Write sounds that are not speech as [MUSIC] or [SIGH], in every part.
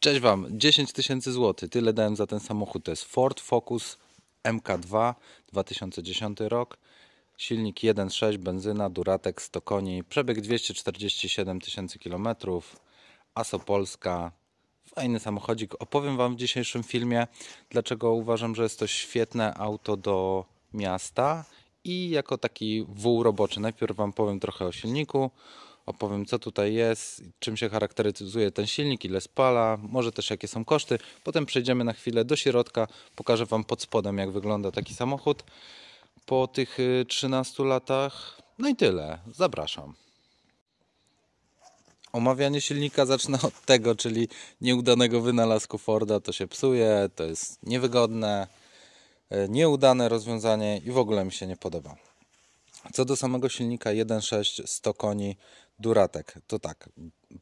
Cześć Wam, 10 tysięcy złotych, tyle dałem za ten samochód. To jest Ford Focus MK2, 2010 rok. Silnik 1.6, benzyna, duratek 100 koni, przebieg 247 tysięcy kilometrów, ASO Polska. Fajny samochodzik. Opowiem Wam w dzisiejszym filmie, dlaczego uważam, że jest to świetne auto do miasta i jako taki wół roboczy. Najpierw Wam powiem trochę o silniku, opowiem co tutaj jest, czym się charakteryzuje ten silnik, ile spala, może też jakie są koszty. Potem przejdziemy na chwilę do środka, pokażę Wam pod spodem jak wygląda taki samochód po tych 13 y, latach. No i tyle, zapraszam. Omawianie silnika zacznę od tego, czyli nieudanego wynalazku Forda, to się psuje, to jest niewygodne, y, nieudane rozwiązanie i w ogóle mi się nie podoba. Co do samego silnika 1.6 100 koni Duratek, to tak,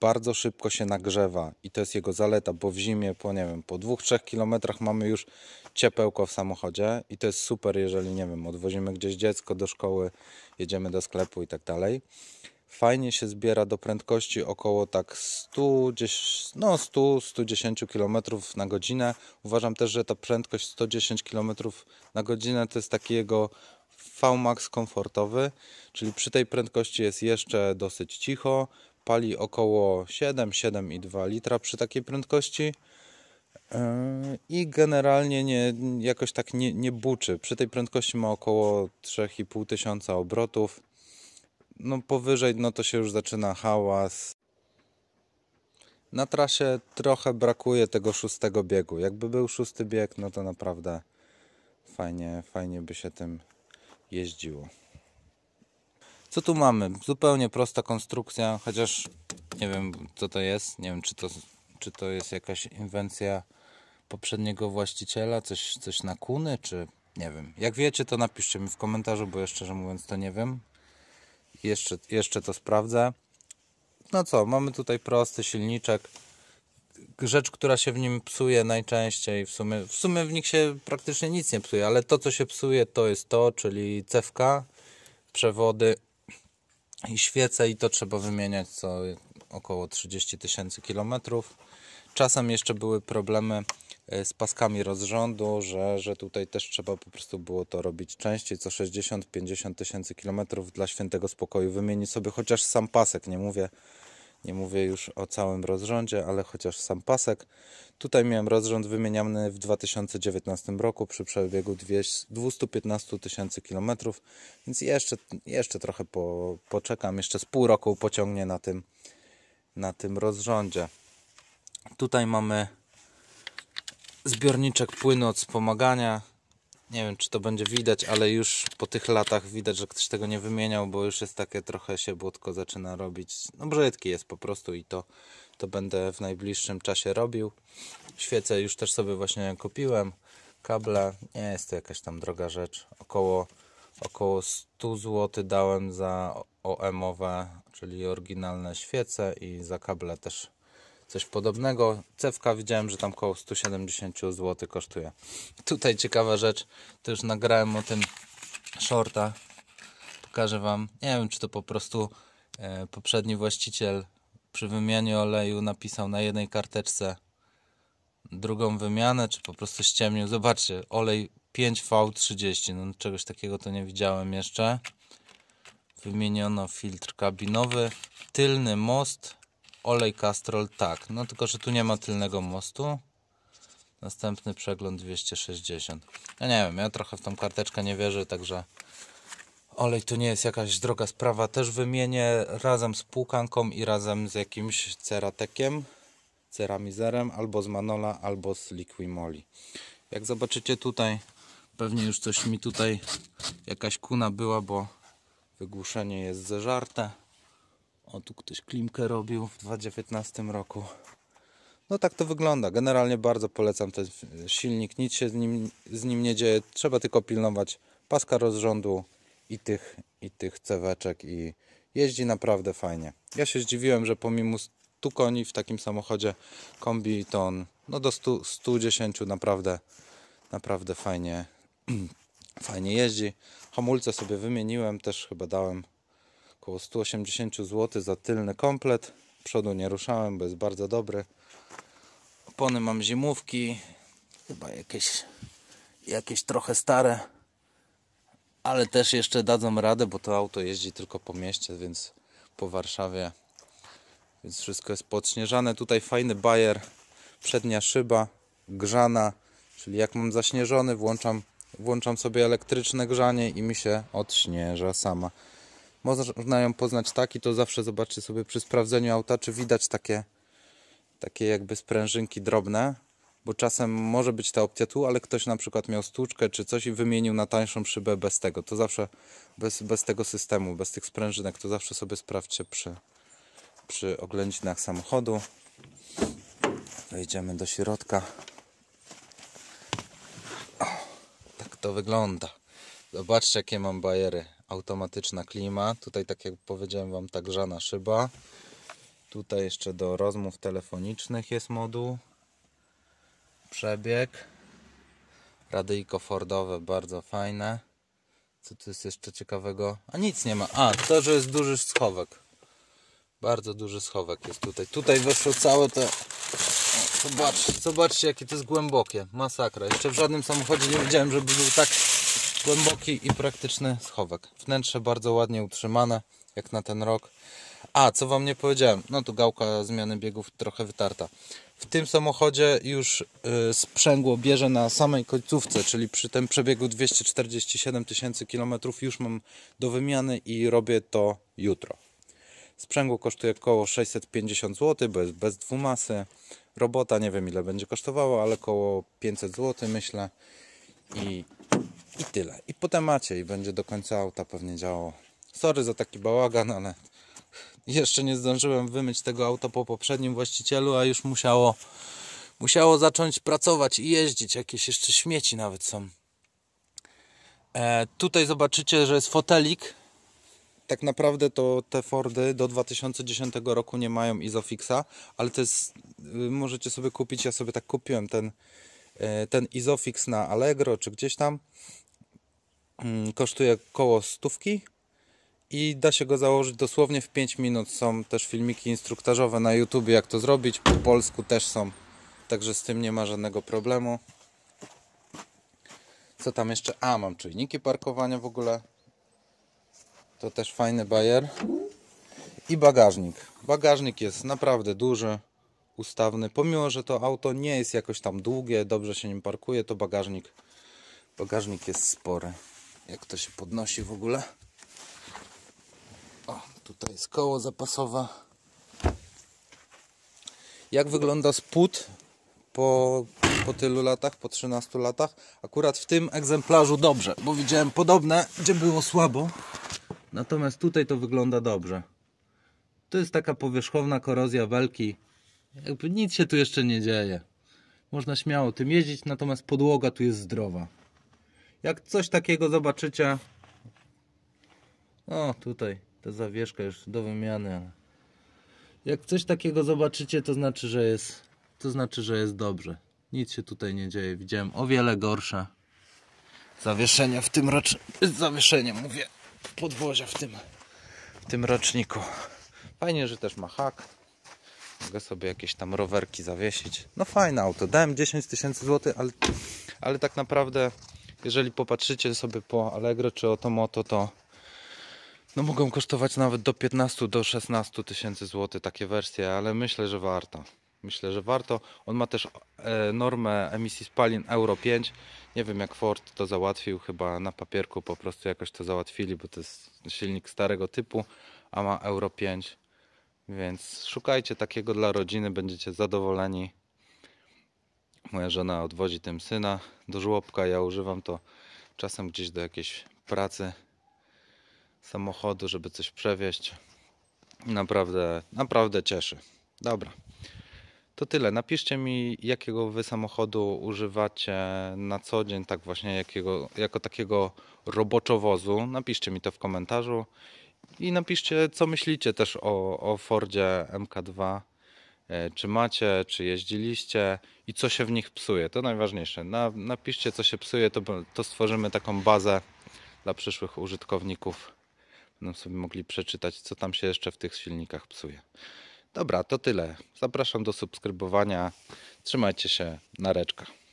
bardzo szybko się nagrzewa i to jest jego zaleta, bo w zimie po nie wiem, po 2-3 kilometrach mamy już ciepełko w samochodzie i to jest super, jeżeli nie wiem, odwozimy gdzieś dziecko do szkoły, jedziemy do sklepu i tak dalej. Fajnie się zbiera do prędkości około tak 100, no 100, 110 km na godzinę. Uważam też, że ta prędkość 110 km na godzinę to jest taki jego VMAX komfortowy, czyli przy tej prędkości jest jeszcze dosyć cicho, pali około 7-7,2 litra przy takiej prędkości yy, i generalnie nie, jakoś tak nie, nie buczy. Przy tej prędkości ma około 3500 obrotów. No powyżej no to się już zaczyna hałas. Na trasie trochę brakuje tego szóstego biegu. Jakby był szósty bieg, no to naprawdę fajnie, fajnie by się tym jeździło. Co tu mamy? Zupełnie prosta konstrukcja, chociaż nie wiem co to jest, nie wiem czy to, czy to jest jakaś inwencja poprzedniego właściciela, coś, coś na kuny, czy nie wiem. Jak wiecie to napiszcie mi w komentarzu, bo szczerze mówiąc to nie wiem. Jeszcze, jeszcze to sprawdzę. No co, mamy tutaj prosty silniczek rzecz, która się w nim psuje najczęściej, w sumie, w sumie w nich się praktycznie nic nie psuje, ale to, co się psuje, to jest to, czyli cewka, przewody i świece i to trzeba wymieniać co około 30 tysięcy kilometrów. Czasem jeszcze były problemy e, z paskami rozrządu, że, że tutaj też trzeba po prostu było to robić częściej, co 60-50 tysięcy kilometrów dla świętego spokoju wymieni sobie chociaż sam pasek, nie mówię nie mówię już o całym rozrządzie, ale chociaż sam pasek. Tutaj miałem rozrząd wymieniany w 2019 roku przy przebiegu 215 tysięcy kilometrów, więc jeszcze, jeszcze trochę po, poczekam, jeszcze z pół roku pociągnie na tym, na tym rozrządzie. Tutaj mamy zbiorniczek płynu od wspomagania nie wiem czy to będzie widać, ale już po tych latach widać, że ktoś tego nie wymieniał, bo już jest takie trochę się błotko zaczyna robić. No brzydki jest po prostu i to, to będę w najbliższym czasie robił. Świece już też sobie właśnie kupiłem. Kable, nie jest to jakaś tam droga rzecz. Około, około 100 zł dałem za OM-owe, czyli oryginalne świece i za kable też coś podobnego. Cewka widziałem, że tam koło 170 zł kosztuje. Tutaj ciekawa rzecz, też nagrałem o tym shorta. Pokażę Wam. Nie wiem, czy to po prostu e, poprzedni właściciel przy wymianie oleju napisał na jednej karteczce drugą wymianę, czy po prostu ściemnił. Zobaczcie, olej 5V30, no czegoś takiego to nie widziałem jeszcze. Wymieniono filtr kabinowy, tylny most, olej Castrol, tak. No tylko, że tu nie ma tylnego mostu. Następny przegląd 260. Ja nie wiem, ja trochę w tą karteczkę nie wierzę, także olej to nie jest jakaś droga sprawa. Też wymienię razem z półkanką i razem z jakimś ceratekiem, ceramizerem, albo z Manola, albo z Liquimoli. Jak zobaczycie tutaj, pewnie już coś mi tutaj, jakaś kuna była, bo wygłuszenie jest zeżarte. O, tu ktoś klimkę robił w 2019 roku. No tak to wygląda. Generalnie bardzo polecam ten silnik. Nic się z nim, z nim nie dzieje. Trzeba tylko pilnować paska rozrządu i tych, i tych ceweczek i jeździ naprawdę fajnie. Ja się zdziwiłem, że pomimo 100 koni w takim samochodzie kombi to on no do 100, 110 naprawdę naprawdę fajnie [CLEARS THROAT] fajnie jeździ. Hamulce sobie wymieniłem, też chyba dałem około 180 zł za tylny komplet. Przodu nie ruszałem, bo jest bardzo dobry. Opony mam zimówki, chyba jakieś, jakieś trochę stare, ale też jeszcze dadzą radę, bo to auto jeździ tylko po mieście, więc po Warszawie. Więc wszystko jest podśnieżane. Tutaj fajny bajer, przednia szyba, grzana, czyli jak mam zaśnieżony, włączam, włączam sobie elektryczne grzanie i mi się odśnieża sama. Można ją poznać tak i to zawsze zobaczy sobie przy sprawdzeniu auta, czy widać takie, takie jakby sprężynki drobne, bo czasem może być ta opcja tu, ale ktoś na przykład miał stłuczkę czy coś i wymienił na tańszą szybę bez tego. To zawsze bez, bez tego systemu, bez tych sprężynek, to zawsze sobie sprawdźcie przy, przy oględzinach samochodu. Wejdziemy do środka. O, tak to wygląda. Zobaczcie jakie mam bajery automatyczna klima. Tutaj, tak jak powiedziałem Wam, także grzana szyba. Tutaj jeszcze do rozmów telefonicznych jest moduł. Przebieg. Radyjko Fordowe, bardzo fajne. Co tu jest jeszcze ciekawego? A nic nie ma. A, to, że jest duży schowek. Bardzo duży schowek jest tutaj. Tutaj weszło całe te... Zobacz, zobaczcie, jakie to jest głębokie. Masakra. Jeszcze w żadnym samochodzie nie widziałem, żeby był tak Głęboki i praktyczny schowek. Wnętrze bardzo ładnie utrzymane, jak na ten rok. A, co Wam nie powiedziałem, no tu gałka zmiany biegów trochę wytarta. W tym samochodzie już y, sprzęgło bierze na samej końcówce, czyli przy tym przebiegu 247 tysięcy km już mam do wymiany i robię to jutro. Sprzęgło kosztuje około 650 zł, bo jest bez dwumasy. Robota nie wiem ile będzie kosztowała, ale około 500 zł myślę. I i tyle. I potem macie i będzie do końca auta pewnie działało. Sorry za taki bałagan, ale jeszcze nie zdążyłem wymyć tego auta po poprzednim właścicielu, a już musiało, musiało zacząć pracować i jeździć. Jakieś jeszcze śmieci nawet są. E, tutaj zobaczycie, że jest fotelik. Tak naprawdę to te Fordy do 2010 roku nie mają Izofixa, ale to jest, y, możecie sobie kupić, ja sobie tak kupiłem ten, e, ten Izofix na Allegro czy gdzieś tam Mm, kosztuje około stówki i da się go założyć dosłownie w 5 minut. Są też filmiki instruktażowe na YouTube, jak to zrobić. Po polsku też są, także z tym nie ma żadnego problemu. Co tam jeszcze? A, mam czujniki parkowania w ogóle. To też fajny bajer. I bagażnik. Bagażnik jest naprawdę duży, ustawny. Pomimo, że to auto nie jest jakoś tam długie, dobrze się nim parkuje, to bagażnik, bagażnik jest spory jak to się podnosi w ogóle. O, tutaj jest koło zapasowe. Jak wygląda spód po, po tylu latach, po 13 latach? Akurat w tym egzemplarzu dobrze, bo widziałem podobne, gdzie było słabo. Natomiast tutaj to wygląda dobrze. To jest taka powierzchowna korozja belki. Jakby nic się tu jeszcze nie dzieje. Można śmiało tym jeździć, natomiast podłoga tu jest zdrowa. Jak coś takiego zobaczycie, o tutaj ta zawieszka już do wymiany, ale jak coś takiego zobaczycie, to znaczy, że jest, to znaczy, że jest dobrze. Nic się tutaj nie dzieje. Widziałem o wiele gorsze zawieszenia w tym roczniku. Zawieszenie mówię, podwozia w tym, w tym roczniku. Fajnie, że też ma hak. Mogę sobie jakieś tam rowerki zawiesić. No fajne auto. Dałem 10 tysięcy złotych, ale, ale tak naprawdę jeżeli popatrzycie sobie po Allegro czy Otomoto, to no mogą kosztować nawet do 15 do 16 tysięcy złotych takie wersje, ale myślę, że warto. Myślę, że warto. On ma też e, normę emisji spalin Euro 5. Nie wiem jak Ford to załatwił, chyba na papierku po prostu jakoś to załatwili, bo to jest silnik starego typu, a ma Euro 5. Więc szukajcie takiego dla rodziny, będziecie zadowoleni moja żona odwozi tym syna do żłobka. Ja używam to czasem gdzieś do jakiejś pracy samochodu, żeby coś przewieźć. Naprawdę, naprawdę cieszy. Dobra. To tyle. Napiszcie mi, jakiego wy samochodu używacie na co dzień, tak właśnie jakiego, jako takiego roboczowozu. Napiszcie mi to w komentarzu i napiszcie, co myślicie też o, o Fordzie MK2. E, czy macie, czy jeździliście i co się w nich psuje. To najważniejsze. Na, napiszcie, co się psuje, to, to stworzymy taką bazę dla przyszłych użytkowników. Będą no, sobie mogli przeczytać, co tam się jeszcze w tych silnikach psuje. Dobra, to tyle. Zapraszam do subskrybowania. Trzymajcie się. Nareczka.